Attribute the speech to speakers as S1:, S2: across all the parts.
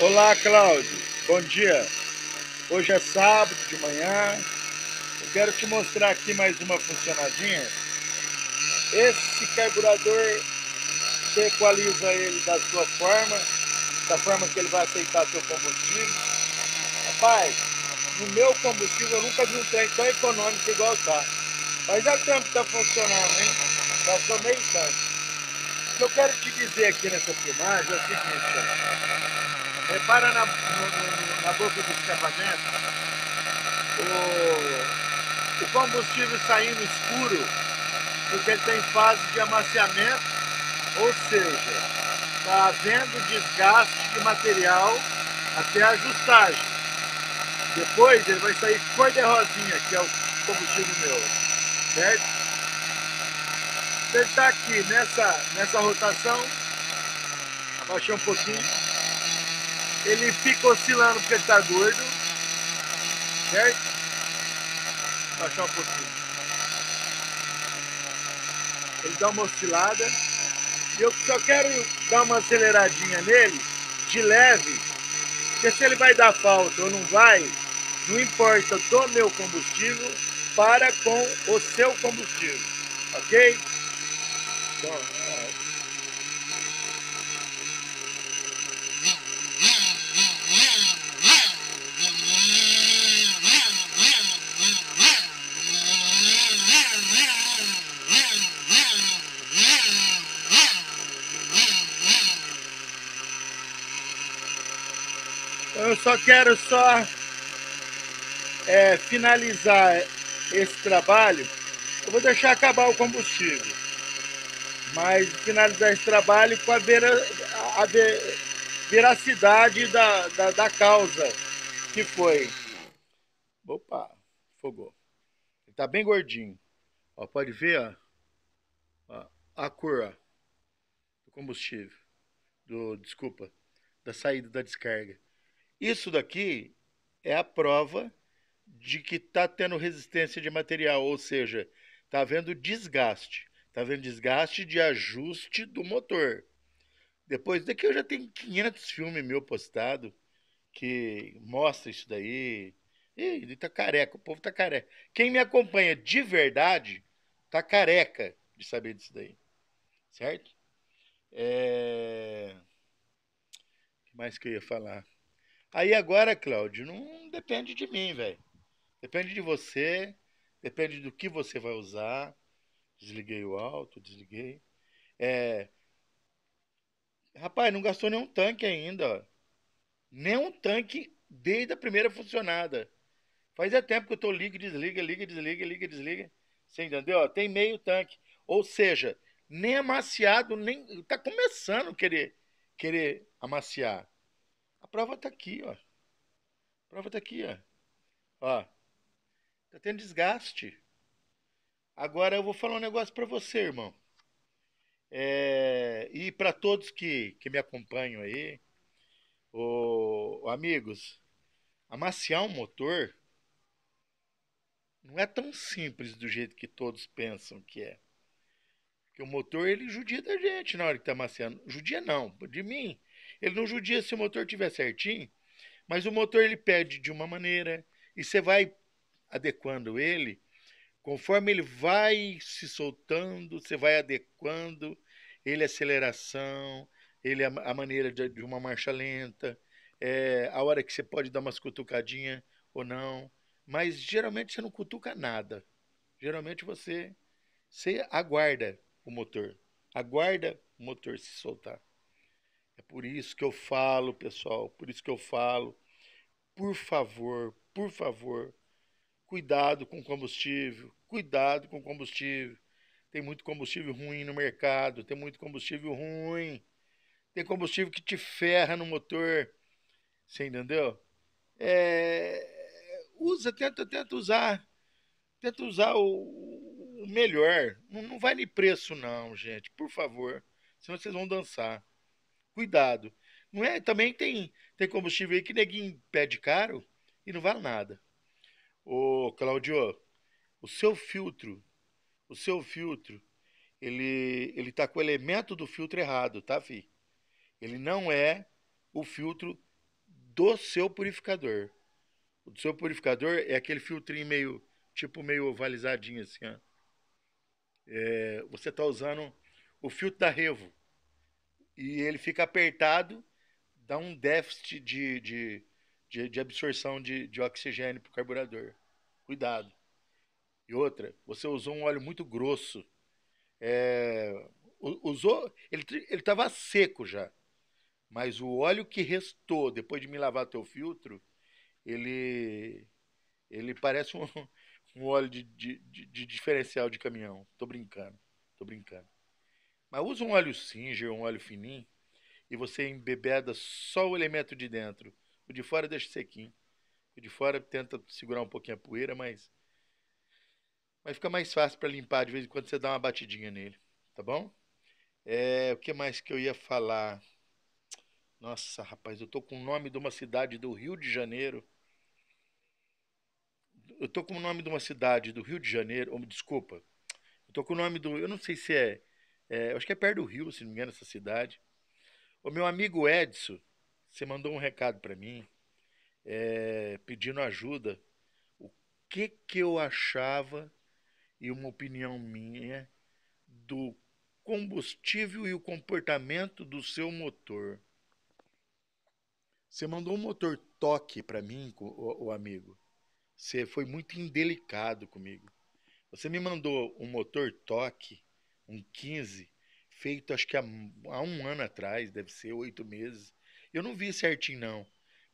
S1: Olá, Cláudio. Bom dia. Hoje é sábado de manhã. Eu quero te mostrar aqui mais uma funcionadinha. Esse carburador, você equaliza ele da sua forma, da forma que ele vai aceitar seu combustível. Rapaz, no meu combustível eu nunca vi um trem tão econômico igual tá. Mas há tempo que tá funcionando, hein? Passou tá meio tanto. O que eu quero te dizer aqui nessa filmagem é o seguinte, Repara na, no, no, na boca do escapamento o, o combustível saindo escuro porque ele tem fase de amaciamento, ou seja, está havendo desgaste de material até a ajustagem. Depois ele vai sair cor de rosinha, que é o combustível meu, certo? ele está aqui nessa, nessa rotação, abaixar um pouquinho, ele fica oscilando porque ele tá gordo. Certo? Vou baixar um pouquinho. Ele dá uma oscilada. E eu só quero dar uma aceleradinha nele, de leve. Porque se ele vai dar falta ou não vai, não importa do meu combustível para com o seu combustível. Ok? Bom. só quero só é, finalizar esse trabalho. Eu vou deixar acabar o combustível, mas finalizar esse trabalho com a, vera, a ver, veracidade da, da, da causa que foi. Opa, fogou. Ele tá bem gordinho. Ó, pode
S2: ver ó, ó, a cor ó, do combustível, do desculpa, da saída da descarga. Isso daqui é a prova de que está tendo resistência de material, ou seja, está havendo desgaste. Está havendo desgaste de ajuste do motor. Depois daqui eu já tenho 500 filmes meu postado que mostra isso daí. Ih, ele tá careca, o povo tá careca. Quem me acompanha de verdade tá careca de saber disso daí. Certo? É... O que mais que eu ia falar? Aí agora, Cláudio, não depende de mim, velho. Depende de você, depende do que você vai usar. Desliguei o alto, desliguei. É... Rapaz, não gastou nenhum tanque ainda, ó. Nenhum tanque desde a primeira funcionada. Fazia é tempo que eu tô liga, desliga, liga, desliga, liga, desliga. Você entendeu? tem meio tanque. Ou seja, nem amaciado, nem. Tá começando a querer, querer amaciar. A prova tá aqui, ó. A prova tá aqui, ó. Ó. Tá tendo desgaste. Agora eu vou falar um negócio para você, irmão. É, e para todos que, que me acompanham aí, ô, amigos, amaciar um motor não é tão simples do jeito que todos pensam que é. Porque o motor ele judia da gente na hora que tá amaciando. Judia não, de mim. Ele não judia se o motor tiver certinho, mas o motor ele pede de uma maneira e você vai adequando ele conforme ele vai se soltando, você vai adequando ele a é aceleração, ele é a, a maneira de, de, uma marcha lenta, é, a hora que você pode dar umas cutucadinha ou não. Mas geralmente você não cutuca nada. Geralmente você, você aguarda o motor, aguarda o motor se soltar. Por isso que eu falo, pessoal, por isso que eu falo. Por favor, por favor, cuidado com combustível, cuidado com combustível. Tem muito combustível ruim no mercado, tem muito combustível ruim. Tem combustível que te ferra no motor. Você entendeu? É... usa, tenta, tenta usar. Tenta usar o, o melhor. Não, não vai nem preço, não, gente. Por favor. Senão vocês vão dançar cuidado. Não é? Também tem, tem combustível aí que neguinho pede caro e não vale nada. Ô, Claudio, o seu filtro, o seu filtro, ele, ele tá com o elemento do filtro errado, tá, fi? Ele não é o filtro do seu purificador. O do seu purificador é aquele filtrinho meio, tipo meio ovalizadinho assim, ó. É, você tá usando o filtro da Revo e ele fica apertado, dá um déficit de, de, de, de absorção de, de oxigênio para o carburador. Cuidado. E outra, você usou um óleo muito grosso. É, usou, ele estava seco já, mas o óleo que restou depois de me lavar teu filtro, ele ele parece um, um óleo de, de, de diferencial de caminhão. Tô brincando, tô brincando. Mas usa um óleo Singer, um óleo fininho, e você embebeda só o elemento de dentro. O de fora deixa sequinho. O de fora tenta segurar um pouquinho a poeira, mas mas fica mais fácil para limpar de vez em quando você dá uma batidinha nele, tá bom? É, o que mais que eu ia falar? Nossa, rapaz, eu tô com o nome de uma cidade do Rio de Janeiro. Eu tô com o nome de uma cidade do Rio de Janeiro, ou desculpa. Eu tô com o nome do, eu não sei se é é, acho que é perto do Rio, se não me engano, essa cidade. O meu amigo Edson, você mandou um recado para mim, é, pedindo ajuda. O que que eu achava e uma opinião minha do combustível e o comportamento do seu motor. Você mandou um motor toque para mim, o, o amigo. Você foi muito indelicado comigo. Você me mandou um motor toque um 15, feito acho que há, há um ano atrás, deve ser oito meses. Eu não vi certinho, não.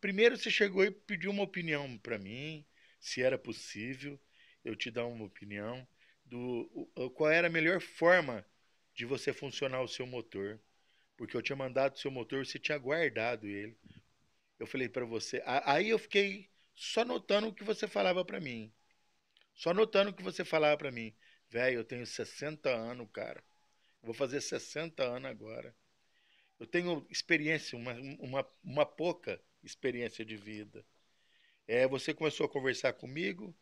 S2: Primeiro você chegou e pediu uma opinião para mim, se era possível eu te dar uma opinião do qual era a melhor forma de você funcionar o seu motor, porque eu tinha mandado o seu motor, você tinha guardado ele. Eu falei para você, aí eu fiquei só notando o que você falava para mim. Só notando o que você falava para mim. Velho, eu tenho 60 anos, cara. Vou fazer 60 anos agora. Eu tenho experiência, uma, uma, uma pouca experiência de vida. É, você começou a conversar comigo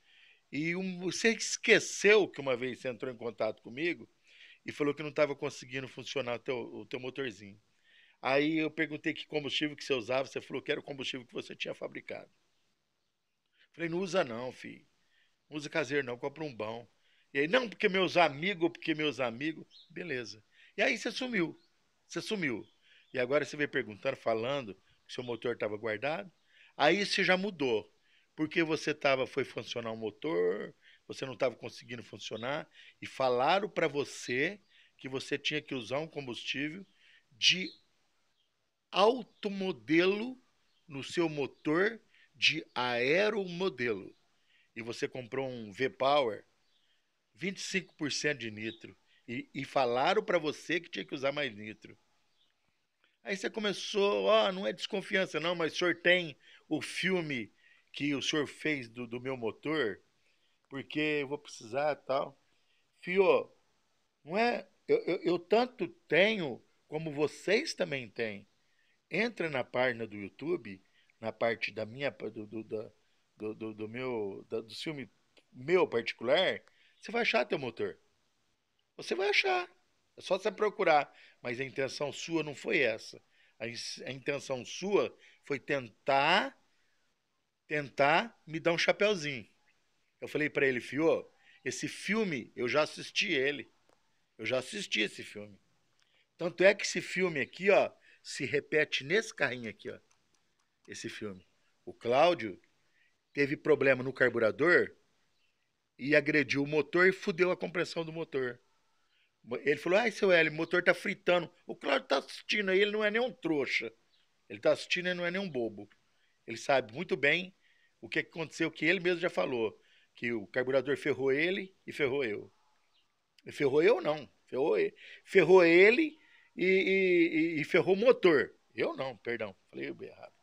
S2: e um, você esqueceu que uma vez você entrou em contato comigo e falou que não estava conseguindo funcionar o teu, o teu motorzinho. Aí eu perguntei que combustível que você usava, você falou que era o combustível que você tinha fabricado. Falei, não usa não, filho. Não usa caseiro não, compra um bom. E aí, não, porque meus amigos, porque meus amigos. Beleza. E aí você sumiu. Você sumiu. E agora você vem perguntando, falando que seu motor estava guardado. Aí você já mudou. Porque você tava, foi funcionar o um motor, você não estava conseguindo funcionar. E falaram para você que você tinha que usar um combustível de alto modelo no seu motor de aeromodelo. E você comprou um V-Power 25% de nitro. E, e falaram para você que tinha que usar mais nitro. Aí você começou, ó, oh, não é desconfiança não, mas o senhor tem o filme que o senhor fez do, do meu motor, porque eu vou precisar tal. Fio, não é? Eu, eu, eu tanto tenho como vocês também têm. Entra na página do YouTube, na parte da minha, do, do, do, do, do, meu, do filme meu particular, você vai achar teu motor. Você vai achar. É só você procurar. Mas a intenção sua não foi essa. A, a intenção sua foi tentar tentar me dar um chapéuzinho. Eu falei para ele, Fio, esse filme, eu já assisti ele. Eu já assisti esse filme. Tanto é que esse filme aqui, ó, se repete nesse carrinho aqui, ó. Esse filme. O Cláudio teve problema no carburador e agrediu o motor e fudeu a compressão do motor. Ele falou: ai, seu Hélio, o motor tá fritando. O Cláudio tá assistindo aí, ele não é nem um trouxa. Ele tá assistindo e não é nem um bobo. Ele sabe muito bem o que aconteceu, que ele mesmo já falou. Que o carburador ferrou ele e ferrou eu. E ferrou eu não, ferrou ele. Ferrou ele e, e, e ferrou o motor. Eu não, perdão, falei errado.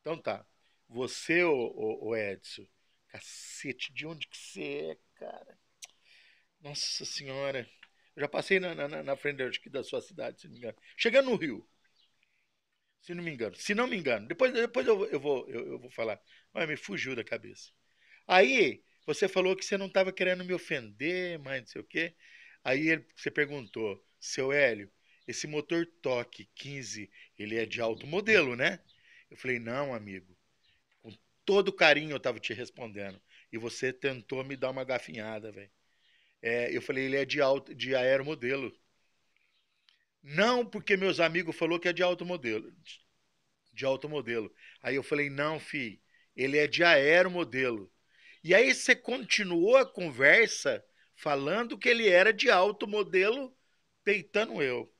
S2: Então tá. Você, o, o, o Edson, cacete, de onde que você é, cara? Nossa senhora. Eu já passei na, na, na frente aqui da sua cidade, se não me engano. Chegando no Rio. Se não me engano. Se não me engano. Depois, depois eu, eu vou, eu, eu, vou falar. Mas me fugiu da cabeça. Aí, você falou que você não estava querendo me ofender, mas não sei o quê. Aí ele, você perguntou, seu Hélio, esse motor Toque 15, ele é de alto modelo, né? Eu falei, não, amigo todo carinho eu tava te respondendo. E você tentou me dar uma gafinhada, velho. É, eu falei, ele é de, alto, de aeromodelo. Não porque meus amigos falou que é de alto modelo. De, automodelo. alto modelo. Aí eu falei, não, fi, ele é de aeromodelo. E aí você continuou a conversa falando que ele era de alto modelo, peitando eu.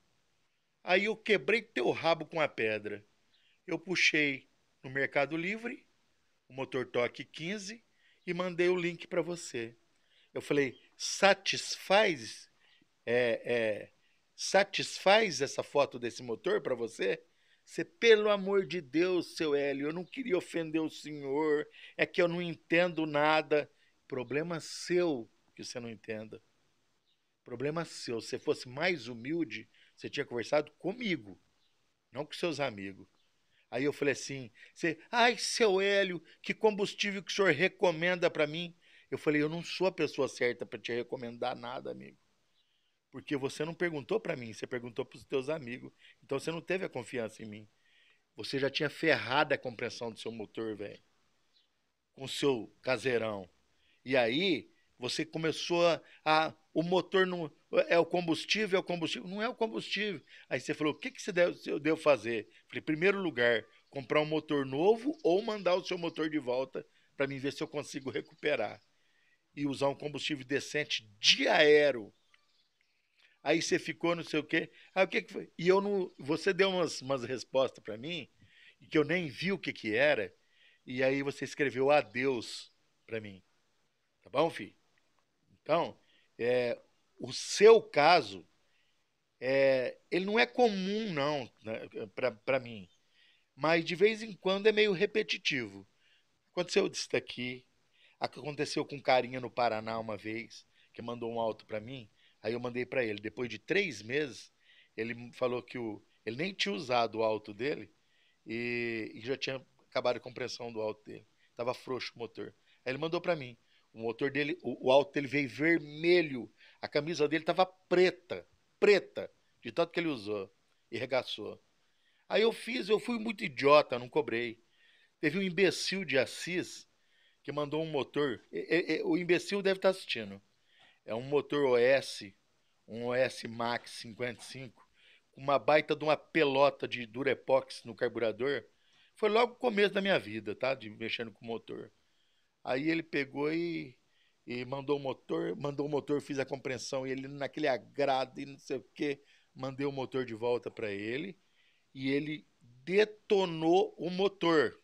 S2: Aí eu quebrei teu rabo com a pedra. Eu puxei no Mercado Livre o motor torque 15 e mandei o link para você. Eu falei, satisfaz, é, é, satisfaz essa foto desse motor para você? Você, pelo amor de Deus, seu Hélio, eu não queria ofender o senhor, é que eu não entendo nada. Problema seu que você não entenda. Problema seu. Se você fosse mais humilde, você tinha conversado comigo, não com seus amigos. Aí eu falei assim, você, ai, seu Hélio, que combustível que o senhor recomenda para mim? Eu falei, eu não sou a pessoa certa para te recomendar nada, amigo. Porque você não perguntou para mim, você perguntou para os teus amigos. Então você não teve a confiança em mim. Você já tinha ferrado a compreensão do seu motor, velho. Com o seu caseirão. E aí, você começou a, a o motor não é o combustível, é o combustível. Não é o combustível. Aí você falou, o que, que você deu, eu devo fazer? Falei, primeiro lugar, comprar um motor novo ou mandar o seu motor de volta para mim ver se eu consigo recuperar. E usar um combustível decente de aero. Aí você ficou não sei o quê. Aí o que, que foi? E eu não. Você deu umas, umas respostas para mim, que eu nem vi o que, que era. E aí você escreveu adeus para mim. Tá bom, filho? Então, é, o seu caso, é, ele não é comum, não, né, para mim. Mas de vez em quando é meio repetitivo. Aconteceu disso daqui, aconteceu com carinha no Paraná uma vez, que mandou um alto para mim, aí eu mandei para ele. Depois de três meses, ele falou que o, ele nem tinha usado o alto dele e, e já tinha acabado a compressão do alto dele. Tava frouxo o motor. Aí ele mandou para mim. O motor dele, o, o alto dele veio vermelho a camisa dele estava preta, preta, de tanto que ele usou e regaçou. Aí eu fiz, eu fui muito idiota, não cobrei. Teve um imbecil de Assis que mandou um motor. E, e, o imbecil deve estar tá assistindo. É um motor OS, um OS Max 55, com uma baita de uma pelota de Durepox no carburador. Foi logo o começo da minha vida, tá? De mexendo com o motor. Aí ele pegou e e mandou o motor, mandou o motor, fiz a compreensão e ele naquele agrado e não sei o que, mandei o motor de volta para ele e ele detonou o motor.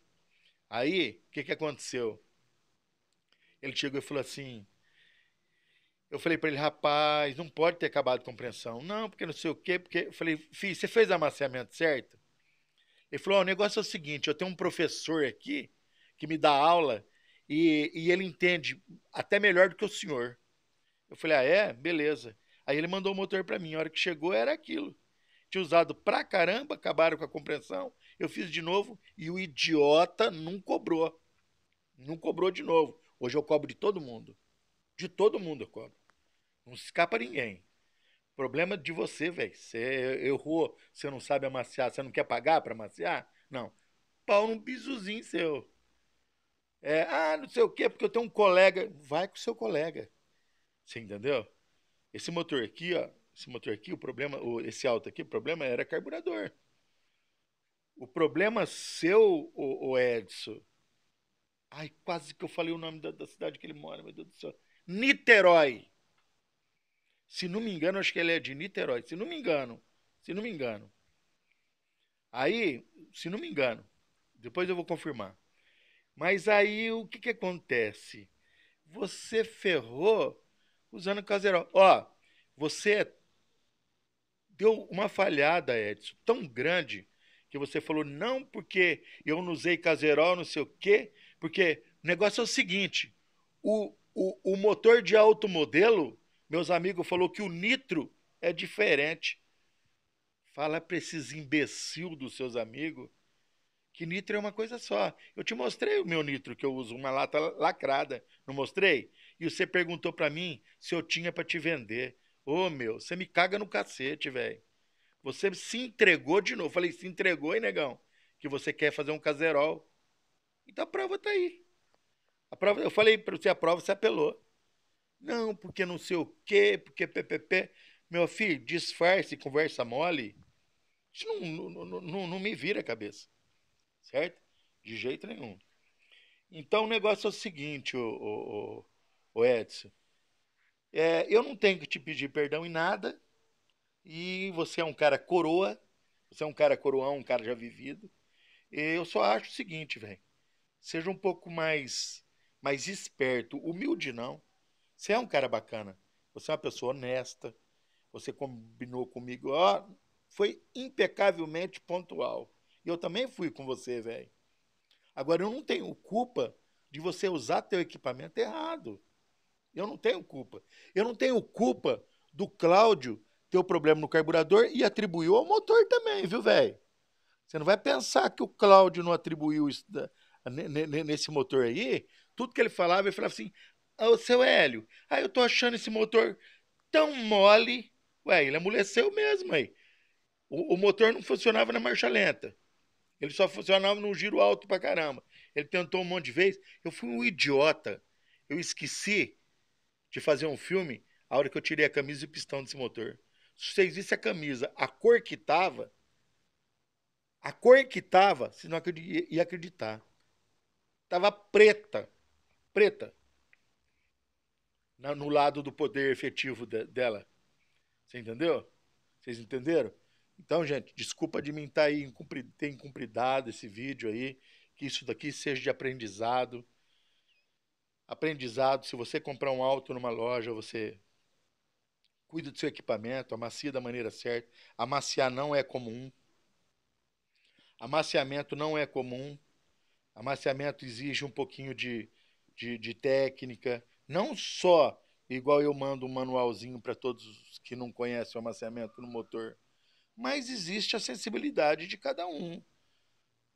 S2: Aí, o que que aconteceu? Ele chegou e falou assim: eu falei para ele, rapaz, não pode ter acabado a compreensão. Não, porque não sei o quê, porque eu falei, filho, você fez amaciamento certo? Ele falou, oh, o negócio é o seguinte, eu tenho um professor aqui que me dá aula e, e ele entende até melhor do que o senhor. Eu falei, ah, é? Beleza. Aí ele mandou o motor para mim. A hora que chegou era aquilo. Tinha usado pra caramba, acabaram com a compreensão. Eu fiz de novo e o idiota não cobrou. Não cobrou de novo. Hoje eu cobro de todo mundo. De todo mundo eu cobro. Não se escapa ninguém. Problema de você, velho. Você errou, você não sabe amaciar, você não quer pagar para amaciar? Não. Pau num bisuzinho seu. É, ah, não sei o quê, porque eu tenho um colega. Vai com o seu colega. Você entendeu? Esse motor aqui, ó, esse motor aqui, o problema, esse alto aqui, o problema era carburador. O problema seu, o, o Edson. Ai, quase que eu falei o nome da, da, cidade que ele mora, meu Deus do céu. Niterói. Se não me engano, acho que ele é de Niterói. Se não me engano. Se não me engano. Aí, se não me engano, depois eu vou confirmar. Mas aí o que, que acontece? Você ferrou usando caserol. Ó, você deu uma falhada, Edson, tão grande que você falou não porque eu não usei caserol, não sei o quê, porque o negócio é o seguinte, o, o, o motor de alto modelo, meus amigos falou que o nitro é diferente. Fala para esses imbecil dos seus amigos que nitro é uma coisa só. Eu te mostrei o meu nitro que eu uso, uma lata lacrada, não mostrei? E você perguntou para mim se eu tinha para te vender. Ô, oh, meu, você me caga no cacete, velho. Você se entregou de novo. falei, se entregou, hein, negão? Que você quer fazer um caserol. Então a prova tá aí. A prova, eu falei para você, a prova você apelou. Não, porque não sei o quê, porque PPP. Meu filho, disfarce, conversa mole. Isso não, não, não, não me vira a cabeça certo? De jeito nenhum. Então o negócio é o seguinte, o, o, Edson. É, eu não tenho que te pedir perdão em nada. E você é um cara coroa. Você é um cara coroão, um cara já vivido. eu só acho o seguinte, velho. Seja um pouco mais, mais esperto. Humilde não. Você é um cara bacana. Você é uma pessoa honesta. Você combinou comigo. Ó, foi impecavelmente pontual. Eu também fui com você, velho. Agora, eu não tenho culpa de você usar teu equipamento errado. Eu não tenho culpa. Eu não tenho culpa do Cláudio ter o problema no carburador e atribuiu ao motor também, viu, velho? Você não vai pensar que o Cláudio não atribuiu isso da, nesse motor aí. Tudo que ele falava, ele falava assim: ah, Ô, oh, seu Hélio, aí ah, eu tô achando esse motor tão mole. Ué, ele amoleceu mesmo aí. O, o motor não funcionava na marcha lenta. Ele só funcionava num giro alto pra caramba. Ele tentou um monte de vezes. Eu fui um idiota. Eu esqueci de fazer um filme a hora que eu tirei a camisa e o pistão desse motor. Se vocês vissem a camisa, a cor que tava, a cor que tava, vocês não ia acreditar. Tava preta. Preta. No lado do poder efetivo dela. Você entendeu? Vocês entenderam? Então, gente, desculpa de mim estar tá aí, ter incumpridado esse vídeo aí, que isso daqui seja de aprendizado. Aprendizado, se você comprar um auto numa loja, você cuida do seu equipamento, amacia da maneira certa. Amaciar não é comum. Amaciamento não é comum. Amaciamento exige um pouquinho de, de, de técnica. Não só igual eu mando um manualzinho para todos que não conhecem o amaciamento no motor mas existe a sensibilidade de cada um.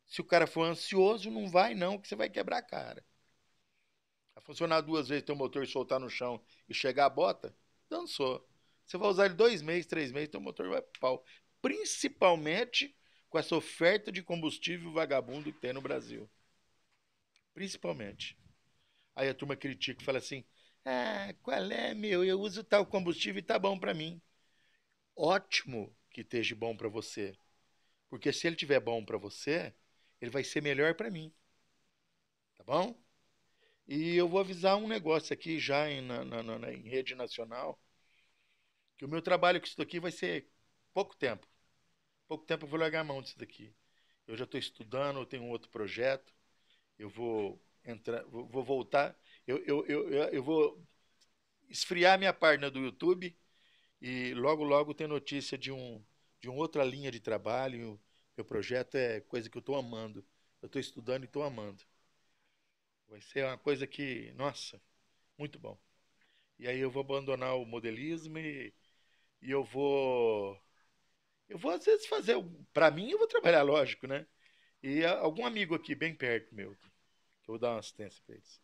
S2: Se o cara for ansioso, não vai não, que você vai quebrar a cara. A funcionar duas vezes, ter o motor e soltar no chão e chegar a bota, dançou. Você vai usar ele dois meses, três meses, teu motor vai pro pau. Principalmente com essa oferta de combustível vagabundo que tem no Brasil. Principalmente. Aí a turma critica e fala assim: ah, qual é, meu? Eu uso tal combustível e tá bom para mim. Ótimo que esteja bom para você. Porque se ele tiver bom para você, ele vai ser melhor para mim. Tá bom? E eu vou avisar um negócio aqui já em, na, na, na, em rede nacional, que o meu trabalho com isso daqui vai ser pouco tempo. Pouco tempo eu vou largar a mão disso daqui. Eu já estou estudando, eu tenho um outro projeto, eu vou entrar, vou, vou voltar, eu, eu, eu, eu vou esfriar minha página do YouTube e logo, logo tem notícia de, um, de uma outra linha de trabalho. Meu projeto é coisa que eu estou amando. Eu estou estudando e estou amando. Vai ser uma coisa que, nossa, muito bom. E aí eu vou abandonar o modelismo e, e eu vou. Eu vou às vezes fazer. Para mim, eu vou trabalhar, lógico, né? E algum amigo aqui, bem perto meu, que eu vou dar uma assistência para eles.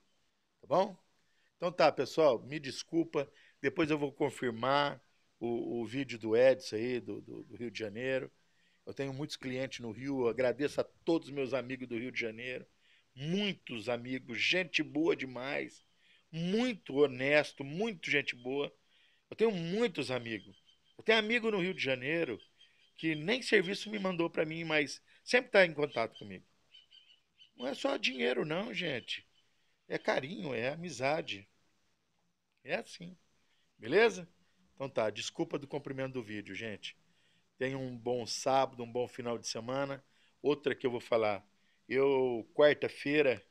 S2: Tá bom? Então tá, pessoal, me desculpa. Depois eu vou confirmar o, o vídeo do Edson aí, do, do, do Rio de Janeiro. Eu tenho muitos clientes no Rio, agradeço a todos os meus amigos do Rio de Janeiro, muitos amigos, gente boa demais, muito honesto, muito gente boa. Eu tenho muitos amigos. Eu tenho amigo no Rio de Janeiro que nem serviço me mandou para mim, mas sempre está em contato comigo. Não é só dinheiro, não, gente. É carinho, é amizade. É assim. Beleza? Então tá, desculpa do comprimento do vídeo, gente. Tenha um bom sábado, um bom final de semana. Outra que eu vou falar. Eu, quarta-feira,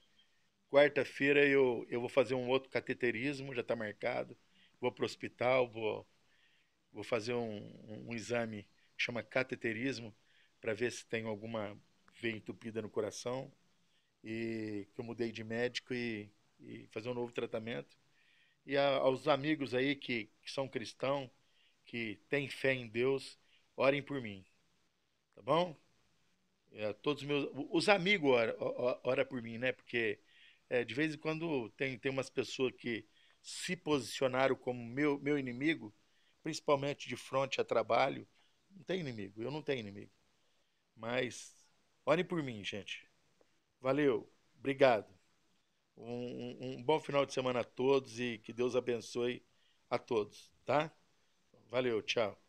S2: quarta-feira eu, eu vou fazer um outro cateterismo, já está marcado. Vou para o hospital, vou, vou fazer um, um exame que chama cateterismo, para ver se tem alguma veia entupida no coração. E que eu mudei de médico e, e fazer um novo tratamento e a, aos amigos aí que, que são cristãos, que têm fé em Deus, orem por mim. Tá bom? É, todos meus, os amigos ora, ora, ora por mim, né? Porque é, de vez em quando tem, tem umas pessoas que se posicionaram como meu, meu inimigo, principalmente de frente a trabalho. Não tem inimigo, eu não tenho inimigo. Mas orem por mim, gente. Valeu, obrigado. Um, um bom final de semana a todos e que Deus abençoe a todos, tá? Valeu, tchau.